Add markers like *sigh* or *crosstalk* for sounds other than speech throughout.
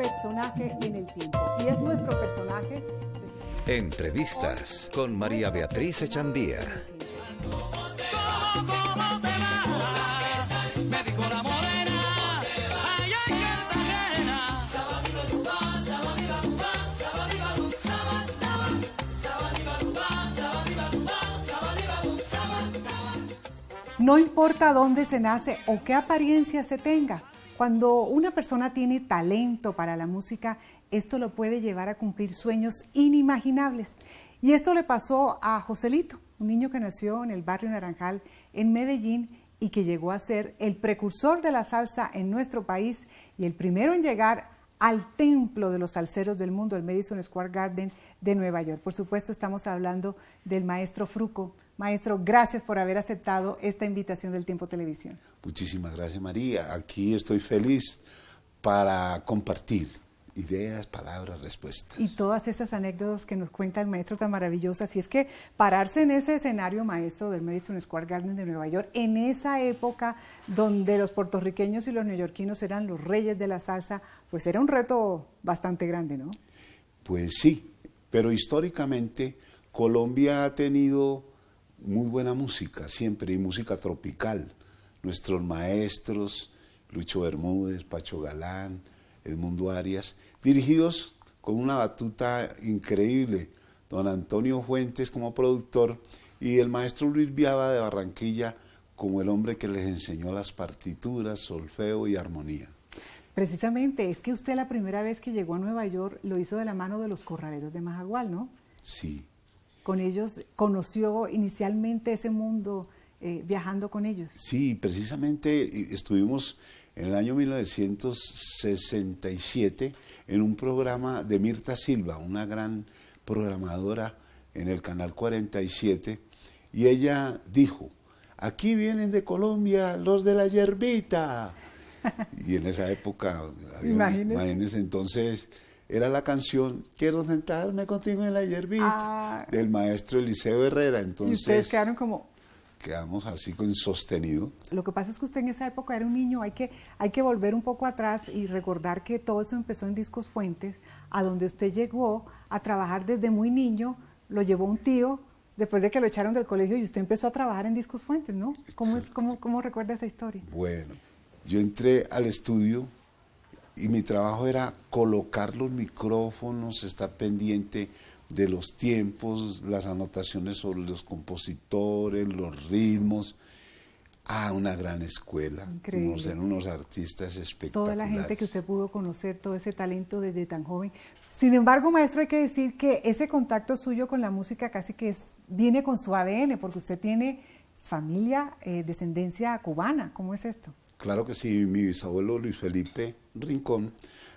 personaje en el tiempo. Y es nuestro personaje. Entrevistas con María Beatriz Echandía. No importa dónde se nace o qué apariencia se tenga, cuando una persona tiene talento para la música, esto lo puede llevar a cumplir sueños inimaginables. Y esto le pasó a Joselito, un niño que nació en el barrio Naranjal, en Medellín, y que llegó a ser el precursor de la salsa en nuestro país y el primero en llegar al templo de los salseros del mundo, el Madison Square Garden de Nueva York. Por supuesto, estamos hablando del maestro Fruco, Maestro, gracias por haber aceptado esta invitación del Tiempo Televisión. Muchísimas gracias, María. Aquí estoy feliz para compartir ideas, palabras, respuestas. Y todas esas anécdotas que nos cuenta el maestro tan maravillosas. Y es que pararse en ese escenario, maestro, del Madison Square Garden de Nueva York, en esa época donde los puertorriqueños y los neoyorquinos eran los reyes de la salsa, pues era un reto bastante grande, ¿no? Pues sí, pero históricamente Colombia ha tenido muy buena música siempre y música tropical. Nuestros maestros, Lucho Bermúdez, Pacho Galán, Edmundo Arias, dirigidos con una batuta increíble. Don Antonio Fuentes como productor y el maestro Luis Viaba de Barranquilla como el hombre que les enseñó las partituras, solfeo y armonía. Precisamente, es que usted la primera vez que llegó a Nueva York lo hizo de la mano de los corraleros de Majagual, ¿no? Sí con ellos, conoció inicialmente ese mundo eh, viajando con ellos. Sí, precisamente eh, estuvimos en el año 1967 en un programa de Mirta Silva, una gran programadora en el Canal 47, y ella dijo, aquí vienen de Colombia los de la yerbita. *laughs* y en esa época, imagínense entonces era la canción Quiero sentarme contigo en la hierbita ah. del maestro Eliseo Herrera. Entonces, y ustedes quedaron como... Quedamos así con sostenido. Lo que pasa es que usted en esa época era un niño, hay que, hay que volver un poco atrás y recordar que todo eso empezó en Discos Fuentes, a donde usted llegó a trabajar desde muy niño, lo llevó un tío, después de que lo echaron del colegio y usted empezó a trabajar en Discos Fuentes, ¿no? ¿Cómo, es, cómo, cómo recuerda esa historia? Bueno, yo entré al estudio y mi trabajo era colocar los micrófonos, estar pendiente de los tiempos, las anotaciones sobre los compositores, los ritmos. Ah, una gran escuela. Increíble. Unos, unos artistas espectaculares. Toda la gente que usted pudo conocer, todo ese talento desde tan joven. Sin embargo, maestro, hay que decir que ese contacto suyo con la música casi que viene con su ADN, porque usted tiene familia, eh, descendencia cubana. ¿Cómo es esto? Claro que sí, mi bisabuelo Luis Felipe Rincón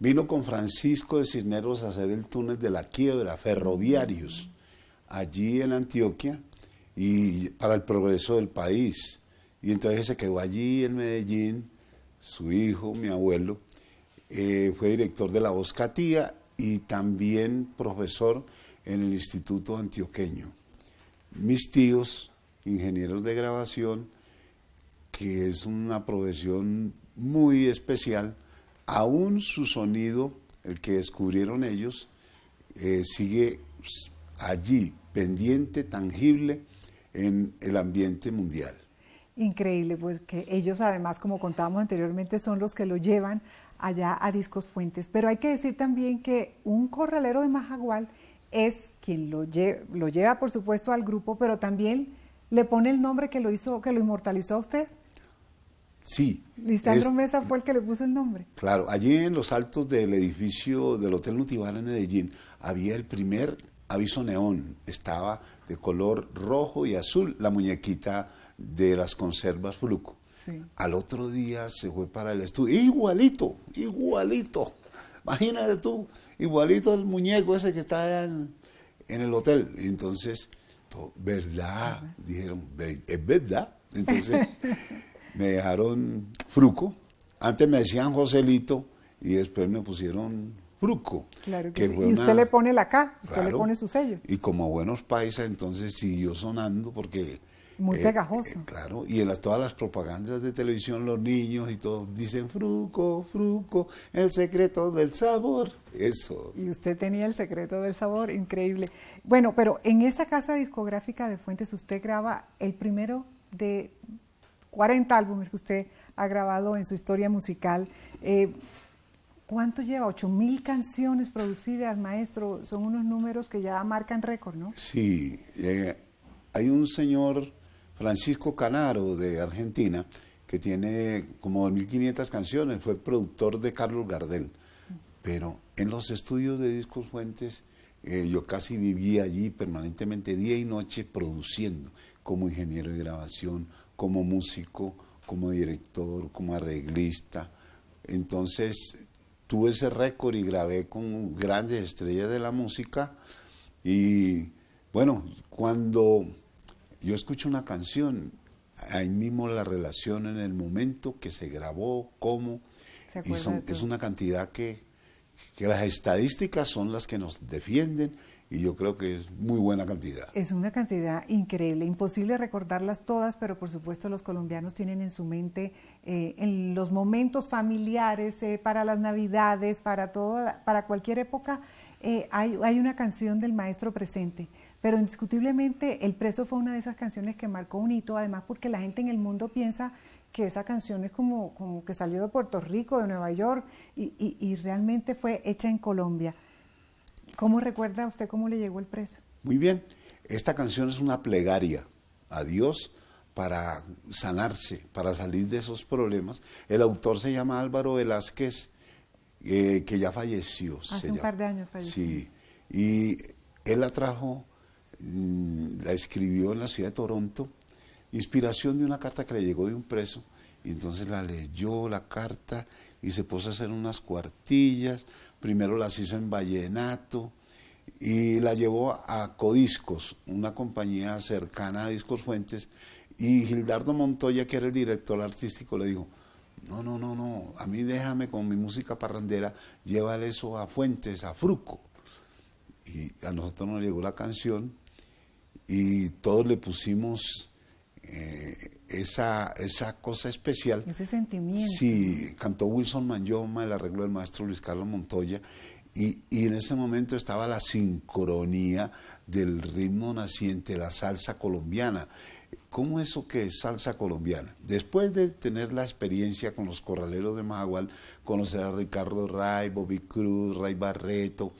vino con Francisco de Cisneros a hacer el túnel de la quiebra, ferroviarios, allí en Antioquia, y para el progreso del país. Y entonces se quedó allí en Medellín, su hijo, mi abuelo, eh, fue director de la Boscatía y también profesor en el Instituto Antioqueño. Mis tíos, ingenieros de grabación, que es una profesión muy especial, aún su sonido, el que descubrieron ellos, eh, sigue pues, allí, pendiente, tangible en el ambiente mundial. Increíble, porque pues, ellos además, como contábamos anteriormente, son los que lo llevan allá a Discos Fuentes. Pero hay que decir también que un corralero de Majagual es quien lo, lo lleva, por supuesto, al grupo, pero también le pone el nombre que lo hizo, que lo inmortalizó a usted. Sí. Lisandro Mesa fue el que le puso el nombre. Claro, allí en los altos del edificio del Hotel Nutibal en Medellín había el primer aviso neón, estaba de color rojo y azul la muñequita de las conservas Fuluco. Sí. Al otro día se fue para el estudio, igualito, igualito. Imagínate tú, igualito el muñeco ese que está en, el hotel. Entonces, ¿verdad? Dijeron, es verdad. Entonces, *laughs* me dejaron Fruco. Antes me decían Joselito y después me pusieron Fruco. Claro que, Y usted le pone la K, usted le pone su sello. Y como buenos paisas, entonces siguió sonando porque... Muy eh, pegajoso. Eh, claro, y en todas las propagandas de televisión, los niños y todo dicen fruco, fruco, el secreto del sabor. Eso. Y usted tenía el secreto del sabor, increíble. Bueno, pero en esa casa discográfica de Fuentes, usted graba el primero de 40 álbumes que usted ha grabado en su historia musical. Eh, ¿Cuánto lleva? 8.000 mil canciones producidas, maestro? Son unos números que ya marcan récord, ¿no? Sí. Eh, hay un señor, Francisco Canaro, de Argentina, que tiene como 2.500 canciones. Fue productor de Carlos Gardel. Pero en los estudios de Discos Fuentes, eh, yo casi vivía allí permanentemente día y noche produciendo como ingeniero de grabación, como músico, como director, como arreglista. Entonces tuve ese récord y grabé con grandes estrellas de la música. Y bueno, cuando yo escucho una canción, ahí mismo la relación en el momento que se grabó, cómo, y es una cantidad que que las estadísticas son las que nos defienden y yo creo que es muy buena cantidad. Es una cantidad increíble, imposible recordarlas todas, pero por supuesto los colombianos tienen en su mente eh, en los momentos familiares, eh, para las navidades, para, todo, para cualquier época, eh, hay, hay una canción del maestro presente pero indiscutiblemente El Preso fue una de esas canciones que marcó un hito, además porque la gente en el mundo piensa que esa canción es como, como que salió de Puerto Rico, de Nueva York, y, realmente fue hecha en Colombia. ¿Cómo recuerda usted cómo le llegó El Preso? Muy bien, esta canción es una plegaria a Dios para sanarse, para salir de esos problemas. El autor se llama Álvaro Velázquez, eh, que ya falleció. Hace un par de años falleció. Sí, y él la trajo Mm, la escribió en la ciudad de Toronto, inspiración de una carta que le llegó de un preso, y entonces la leyó la carta y se puso a hacer unas cuartillas, primero las hizo en vallenato y la llevó a Codiscos, una compañía cercana a Discos Fuentes, y Gildardo Montoya, que era el director artístico, le dijo, no, no, no, no, a mí déjame con mi música parrandera, llévale eso a Fuentes, a Fruco. Y a nosotros nos llegó la canción y todos le pusimos eh, esa, cosa especial. Ese sentimiento. Sí, cantó Wilson Manyoma, el arreglo del maestro Luis Carlos Montoya, y, en ese momento estaba la sincronía del ritmo naciente, la salsa colombiana. ¿Cómo eso que es salsa colombiana? Después de tener la experiencia con los corraleros de Magual, conocer a Ricardo Ray, Bobby Cruz, Ray Barreto,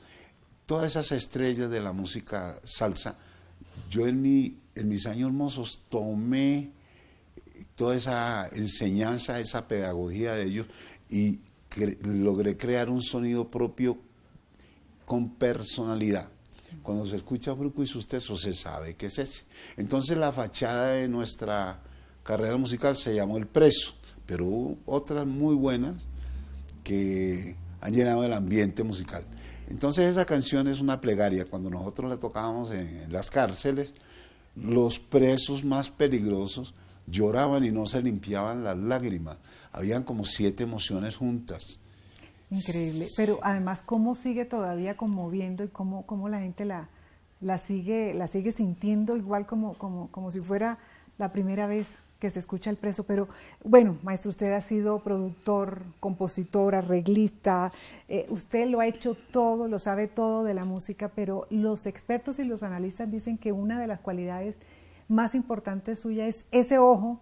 todas esas estrellas de la música salsa, yo en, mis años mozos tomé toda esa enseñanza, esa pedagogía de ellos y logré crear un sonido propio con personalidad. Cuando se escucha Fruco y sus se sabe qué es ese. Entonces la fachada de nuestra carrera musical se llamó El Preso, pero hubo otras muy buenas que han llenado el ambiente musical. Entonces esa canción es una plegaria. Cuando nosotros la tocábamos en, las cárceles, los presos más peligrosos lloraban y no se limpiaban las lágrimas. Habían como siete emociones juntas. Increíble. Pero además, ¿cómo sigue todavía conmoviendo y cómo, la gente la, la, sigue, la sigue sintiendo igual como, como, como si fuera la primera vez? que se escucha el preso, pero bueno, maestro, usted ha sido productor, compositor, arreglista, eh, usted lo ha hecho todo, lo sabe todo de la música, pero los expertos y los analistas dicen que una de las cualidades más importantes suya es ese ojo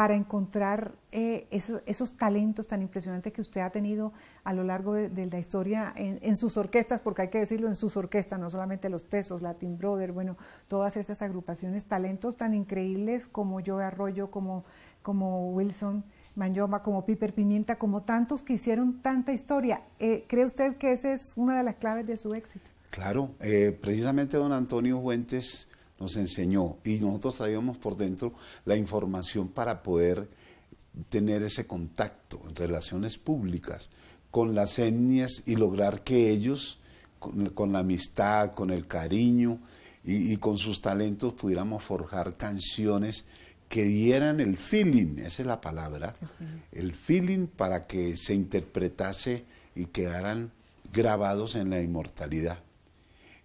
para encontrar eh, esos, talentos tan impresionantes que usted ha tenido a lo largo de, la historia en, sus orquestas, porque hay que decirlo, en sus orquestas, no solamente los Tesos, Latin Brother, bueno, todas esas agrupaciones, talentos tan increíbles como Joe Arroyo, como, como Wilson Manyoma, como Piper Pimienta, como tantos que hicieron tanta historia. Eh, ¿Cree usted que esa es una de las claves de su éxito? Claro, eh, precisamente don Antonio Fuentes nos enseñó y nosotros traíamos por dentro la información para poder tener ese contacto en relaciones públicas con las etnias y lograr que ellos, con, la amistad, con el cariño y, con sus talentos, pudiéramos forjar canciones que dieran el feeling, esa es la palabra, el feeling para que se interpretase y quedaran grabados en la inmortalidad.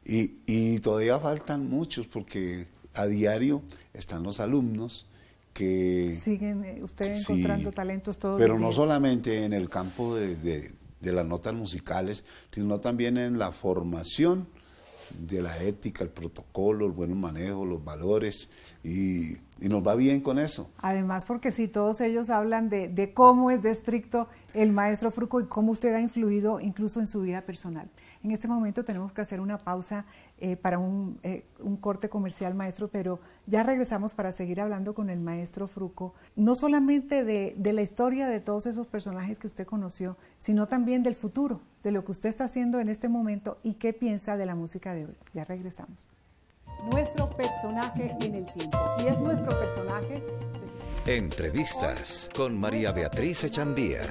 Y, todavía faltan muchos porque a diario están los alumnos que... Siguen eh, ustedes encontrando talentos todos Pero no solamente en el campo de, de, las notas musicales, sino también en la formación de la ética, el protocolo, el buen manejo, los valores y y nos va bien con eso. Además, porque si todos ellos hablan de, cómo es de estricto el maestro Fruco y cómo usted ha influido incluso en su vida personal. En este momento tenemos que hacer una pausa eh, para eh, un, corte comercial, maestro, pero ya regresamos para seguir hablando con el maestro Fruco, no solamente de la historia de todos esos personajes que usted conoció, sino también del futuro, de lo que usted está haciendo en este momento y qué piensa de la música de hoy. Ya regresamos nuestro personaje en el tiempo. Y es nuestro personaje. Pues, Entrevistas con María Beatriz Echandía.